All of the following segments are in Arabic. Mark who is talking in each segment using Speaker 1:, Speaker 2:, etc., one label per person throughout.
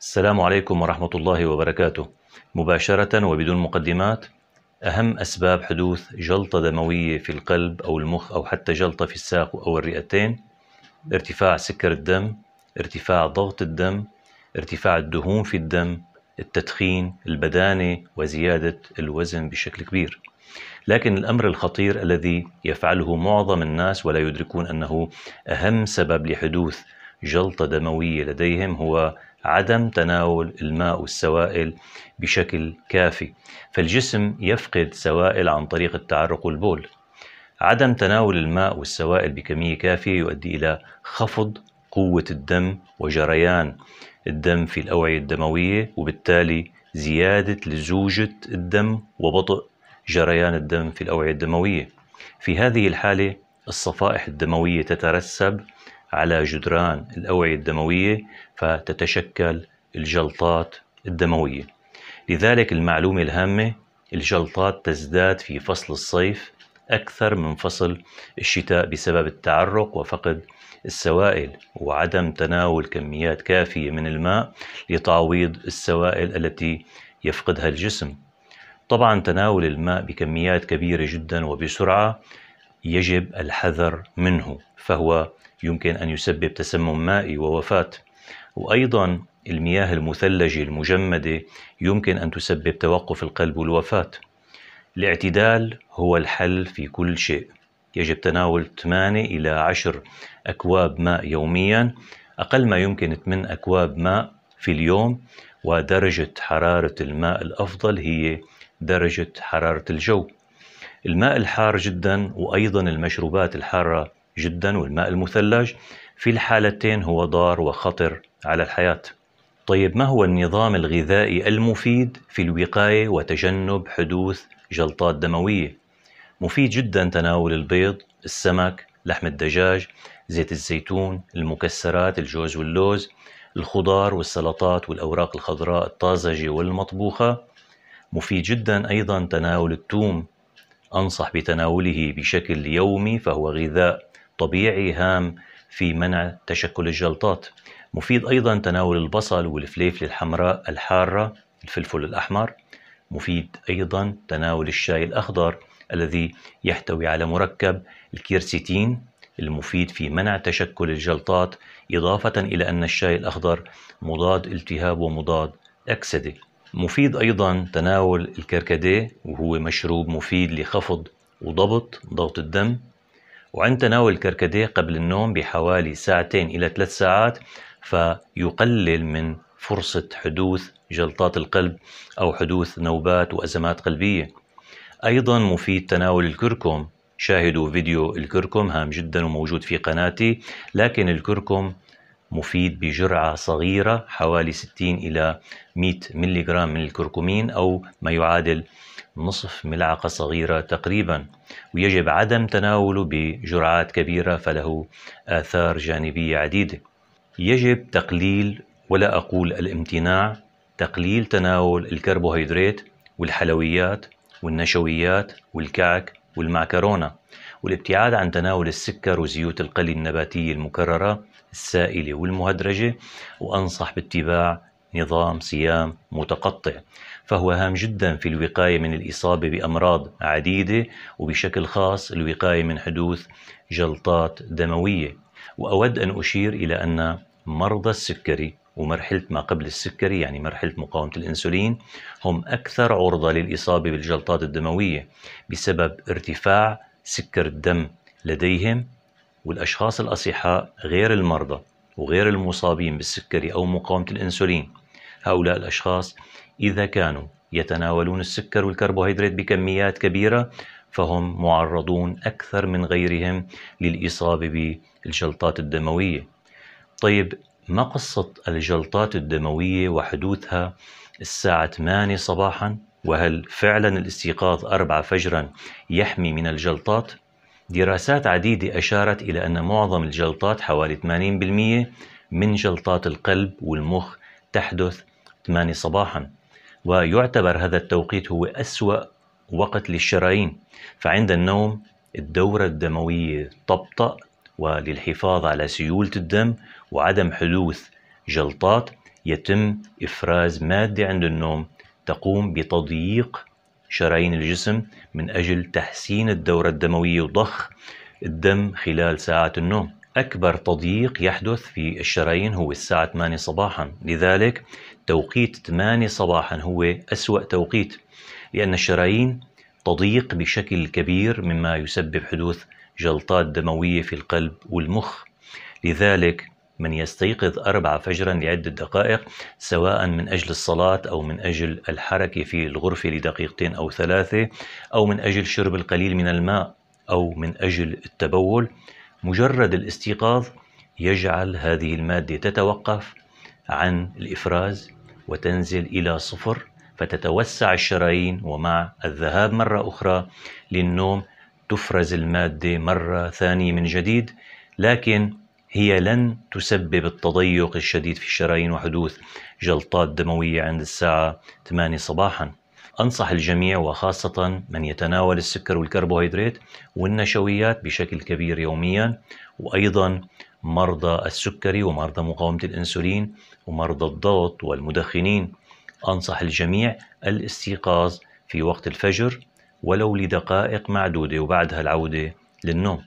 Speaker 1: السلام عليكم ورحمة الله وبركاته مباشرة وبدون مقدمات أهم أسباب حدوث جلطة دموية في القلب أو المخ أو حتى جلطة في الساق أو الرئتين ارتفاع سكر الدم ارتفاع ضغط الدم ارتفاع الدهون في الدم التدخين البدانة وزيادة الوزن بشكل كبير لكن الأمر الخطير الذي يفعله معظم الناس ولا يدركون أنه أهم سبب لحدوث جلطة دموية لديهم هو عدم تناول الماء والسوائل بشكل كافي فالجسم يفقد سوائل عن طريق التعرق والبول عدم تناول الماء والسوائل بكمية كافية يؤدي إلى خفض قوة الدم وجريان الدم في الأوعية الدموية وبالتالي زيادة لزوجة الدم وبطء جريان الدم في الأوعية الدموية في هذه الحالة الصفائح الدموية تترسب على جدران الأوعية الدموية فتتشكل الجلطات الدموية لذلك المعلومة الهامة الجلطات تزداد في فصل الصيف أكثر من فصل الشتاء بسبب التعرق وفقد السوائل وعدم تناول كميات كافية من الماء لتعويض السوائل التي يفقدها الجسم طبعا تناول الماء بكميات كبيرة جدا وبسرعة يجب الحذر منه فهو يمكن أن يسبب تسمم مائي ووفاة وأيضا المياه المثلجة المجمدة يمكن أن تسبب توقف القلب والوفاة الاعتدال هو الحل في كل شيء يجب تناول 8 إلى 10 أكواب ماء يوميا أقل ما يمكن 8 أكواب ماء في اليوم ودرجة حرارة الماء الأفضل هي درجة حرارة الجو الماء الحار جدا وأيضا المشروبات الحارة جدا والماء المثلج في الحالتين هو ضار وخطر على الحياة طيب ما هو النظام الغذائي المفيد في الوقاية وتجنب حدوث جلطات دموية؟ مفيد جدا تناول البيض، السمك، لحم الدجاج، زيت الزيتون، المكسرات، الجوز واللوز، الخضار والسلطات والأوراق الخضراء الطازجة والمطبوخة مفيد جدا أيضا تناول التوم أنصح بتناوله بشكل يومي فهو غذاء طبيعي هام في منع تشكل الجلطات مفيد أيضا تناول البصل والفليفل الحمراء الحارة الفلفل الأحمر مفيد أيضا تناول الشاي الأخضر الذي يحتوي على مركب الكيرسيتين المفيد في منع تشكل الجلطات إضافة إلى أن الشاي الأخضر مضاد التهاب ومضاد أكسدة مفيد أيضا تناول الكركديه وهو مشروب مفيد لخفض وضبط ضغط الدم وعند تناول الكركديه قبل النوم بحوالي ساعتين إلى ثلاث ساعات فيقلل من فرصة حدوث جلطات القلب أو حدوث نوبات وأزمات قلبية أيضا مفيد تناول الكركم شاهدوا فيديو الكركم هام جدا وموجود في قناتي لكن الكركم مفيد بجرعة صغيرة حوالي 60 إلى 100 جرام من الكركمين أو ما يعادل نصف ملعقة صغيرة تقريبا ويجب عدم تناوله بجرعات كبيرة فله آثار جانبية عديدة يجب تقليل ولا أقول الامتناع تقليل تناول الكربوهيدرات والحلويات والنشويات والكعك والمعكرونة والابتعاد عن تناول السكر وزيوت القلي النباتية المكررة السائلة والمهدرجة وأنصح باتباع نظام صيام متقطع فهو هام جدا في الوقاية من الإصابة بأمراض عديدة وبشكل خاص الوقاية من حدوث جلطات دموية وأود أن أشير إلى أن مرضى السكري ومرحلة ما قبل السكري يعني مرحلة مقاومة الأنسولين هم أكثر عرضة للإصابة بالجلطات الدموية بسبب ارتفاع سكر الدم لديهم والأشخاص الأصحاء غير المرضى وغير المصابين بالسكري أو مقاومة الأنسولين هؤلاء الأشخاص إذا كانوا يتناولون السكر والكربوهيدرات بكميات كبيرة فهم معرضون أكثر من غيرهم للإصابة بالجلطات الدموية طيب ما قصة الجلطات الدموية وحدوثها الساعة 8 صباحا وهل فعلا الاستيقاظ أربعة فجرا يحمي من الجلطات؟ دراسات عديدة أشارت إلى أن معظم الجلطات حوالي 80% من جلطات القلب والمخ تحدث 8 صباحا ويعتبر هذا التوقيت هو أسوأ وقت للشرايين فعند النوم الدورة الدموية تبطأ وللحفاظ على سيولة الدم وعدم حدوث جلطات يتم إفراز مادة عند النوم تقوم بتضييق شرايين الجسم من أجل تحسين الدورة الدموية وضخ الدم خلال ساعات النوم أكبر تضييق يحدث في الشرايين هو الساعة 8 صباحا لذلك توقيت 8 صباحا هو أسوأ توقيت لأن الشرايين تضيق بشكل كبير مما يسبب حدوث جلطات دموية في القلب والمخ لذلك من يستيقظ أربعة فجرا لعدة دقائق سواء من أجل الصلاة أو من أجل الحركة في الغرفة لدقيقتين أو ثلاثة أو من أجل شرب القليل من الماء أو من أجل التبول مجرد الاستيقاظ يجعل هذه المادة تتوقف عن الإفراز وتنزل إلى صفر فتتوسع الشرايين ومع الذهاب مرة أخرى للنوم تفرز المادة مرة ثانية من جديد لكن هي لن تسبب التضيق الشديد في الشرايين وحدوث جلطات دموية عند الساعة 8 صباحا أنصح الجميع وخاصة من يتناول السكر والكربوهيدرات والنشويات بشكل كبير يوميا وأيضا مرضى السكري ومرضى مقاومة الأنسولين ومرضى الضغط والمدخنين أنصح الجميع الاستيقاظ في وقت الفجر ولو لدقائق معدودة وبعدها العودة للنوم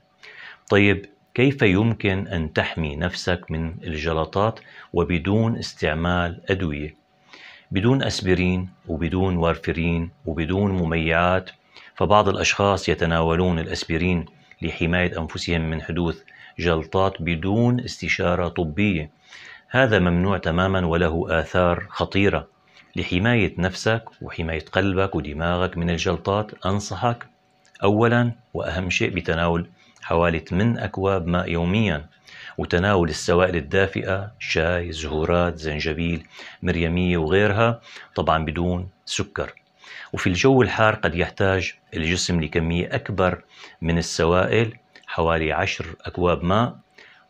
Speaker 1: طيب كيف يمكن أن تحمي نفسك من الجلطات وبدون استعمال أدوية بدون أسبرين وبدون وارفرين وبدون مميعات فبعض الأشخاص يتناولون الأسبرين لحماية أنفسهم من حدوث جلطات بدون استشارة طبية هذا ممنوع تماما وله آثار خطيرة لحماية نفسك وحماية قلبك ودماغك من الجلطات أنصحك أولا وأهم شيء بتناول حوالي 8 أكواب ماء يوميا وتناول السوائل الدافئة شاي زهورات زنجبيل مريمية وغيرها طبعا بدون سكر وفي الجو الحار قد يحتاج الجسم لكمية أكبر من السوائل حوالي 10 أكواب ماء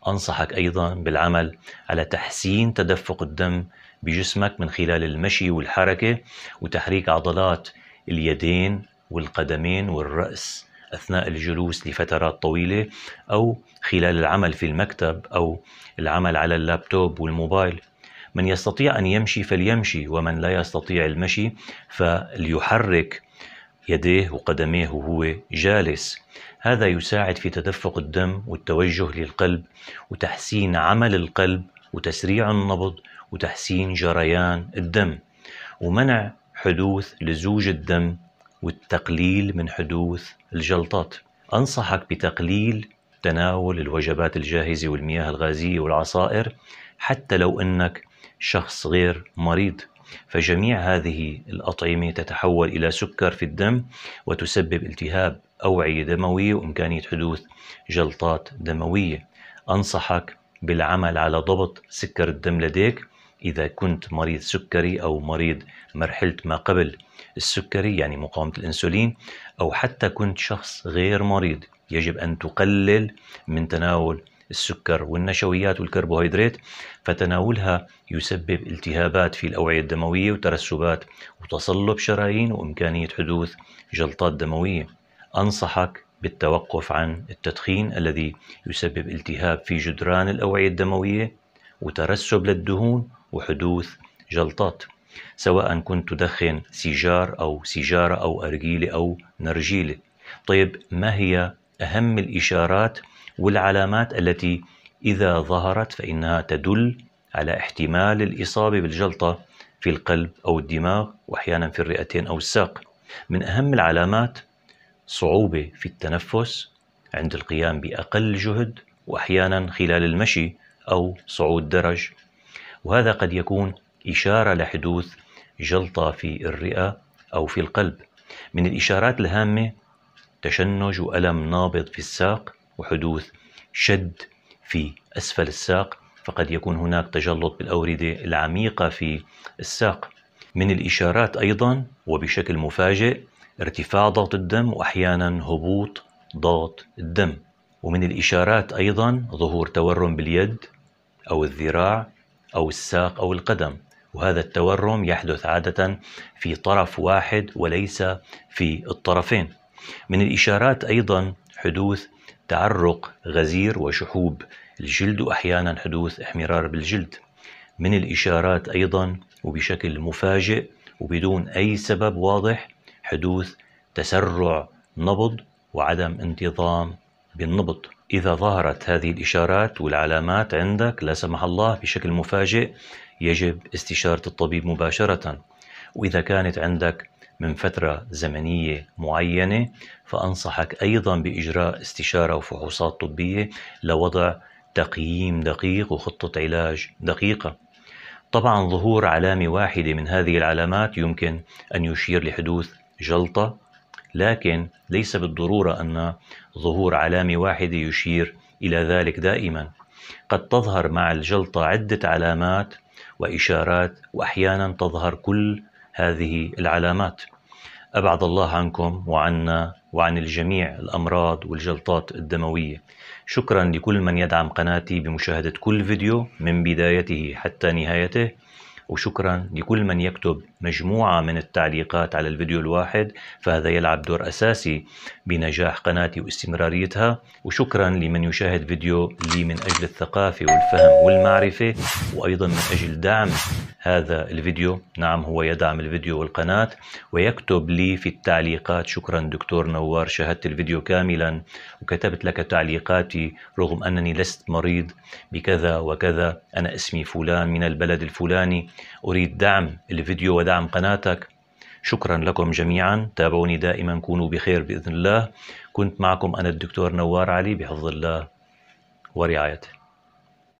Speaker 1: أنصحك أيضا بالعمل على تحسين تدفق الدم بجسمك من خلال المشي والحركة وتحريك عضلات اليدين والقدمين والرأس أثناء الجلوس لفترات طويلة أو خلال العمل في المكتب أو العمل على اللابتوب والموبايل من يستطيع أن يمشي فليمشي ومن لا يستطيع المشي فليحرك يديه وقدميه وهو جالس هذا يساعد في تدفق الدم والتوجه للقلب وتحسين عمل القلب وتسريع النبض وتحسين جريان الدم ومنع حدوث لزوج الدم والتقليل من حدوث الجلطات أنصحك بتقليل تناول الوجبات الجاهزة والمياه الغازية والعصائر حتى لو أنك شخص غير مريض فجميع هذه الأطعمة تتحول إلى سكر في الدم وتسبب التهاب أوعية دموية وإمكانية حدوث جلطات دموية أنصحك بالعمل على ضبط سكر الدم لديك إذا كنت مريض سكري أو مريض مرحلة ما قبل السكري يعني مقاومة الأنسولين أو حتى كنت شخص غير مريض يجب أن تقلل من تناول السكر والنشويات والكربوهيدرات فتناولها يسبب التهابات في الأوعية الدموية وترسبات وتصلب شرايين وإمكانية حدوث جلطات دموية أنصحك بالتوقف عن التدخين الذي يسبب التهاب في جدران الأوعية الدموية وترسب للدهون وحدوث جلطات سواء كنت تدخن سيجار أو سيجارة أو أرجيلة أو نرجيلة طيب ما هي أهم الإشارات والعلامات التي إذا ظهرت فإنها تدل على احتمال الإصابة بالجلطة في القلب أو الدماغ وأحيانا في الرئتين أو الساق من أهم العلامات صعوبة في التنفس عند القيام بأقل جهد وأحيانا خلال المشي أو صعود درج وهذا قد يكون إشارة لحدوث جلطة في الرئة أو في القلب من الإشارات الهامة تشنج وألم نابض في الساق وحدوث شد في أسفل الساق فقد يكون هناك تجلط بالأوردة العميقة في الساق من الإشارات أيضا وبشكل مفاجئ ارتفاع ضغط الدم وأحيانا هبوط ضغط الدم ومن الإشارات أيضا ظهور تورم باليد أو الذراع أو الساق أو القدم وهذا التورم يحدث عادة في طرف واحد وليس في الطرفين من الإشارات أيضا حدوث تعرق غزير وشحوب الجلد وأحيانا حدوث احمرار بالجلد من الإشارات أيضا وبشكل مفاجئ وبدون أي سبب واضح حدوث تسرع نبض وعدم انتظام بالنبض إذا ظهرت هذه الإشارات والعلامات عندك لا سمح الله بشكل مفاجئ يجب استشارة الطبيب مباشرة وإذا كانت عندك من فترة زمنية معينة فأنصحك أيضا بإجراء استشارة وفحوصات طبية لوضع تقييم دقيق وخطة علاج دقيقة طبعا ظهور علامة واحدة من هذه العلامات يمكن أن يشير لحدوث جلطة لكن ليس بالضرورة أن ظهور علامة واحدة يشير إلى ذلك دائما قد تظهر مع الجلطة عدة علامات وإشارات وأحيانا تظهر كل هذه العلامات أبعد الله عنكم وعنا وعن الجميع الأمراض والجلطات الدموية شكرا لكل من يدعم قناتي بمشاهدة كل فيديو من بدايته حتى نهايته وشكرا لكل من يكتب مجموعة من التعليقات على الفيديو الواحد فهذا يلعب دور أساسي بنجاح قناتي واستمراريتها وشكرا لمن يشاهد فيديو لي من أجل الثقافة والفهم والمعرفة وأيضا من أجل دعم هذا الفيديو نعم هو يدعم الفيديو والقناة ويكتب لي في التعليقات شكرا دكتور نوار شاهدت الفيديو كاملا وكتبت لك تعليقاتي رغم أنني لست مريض بكذا وكذا أنا اسمي فلان من البلد الفلاني أريد دعم الفيديو ودعم قناتك شكرا لكم جميعا تابعوني دائما كونوا بخير بإذن الله كنت معكم أنا الدكتور نوار علي بحفظ الله ورعايته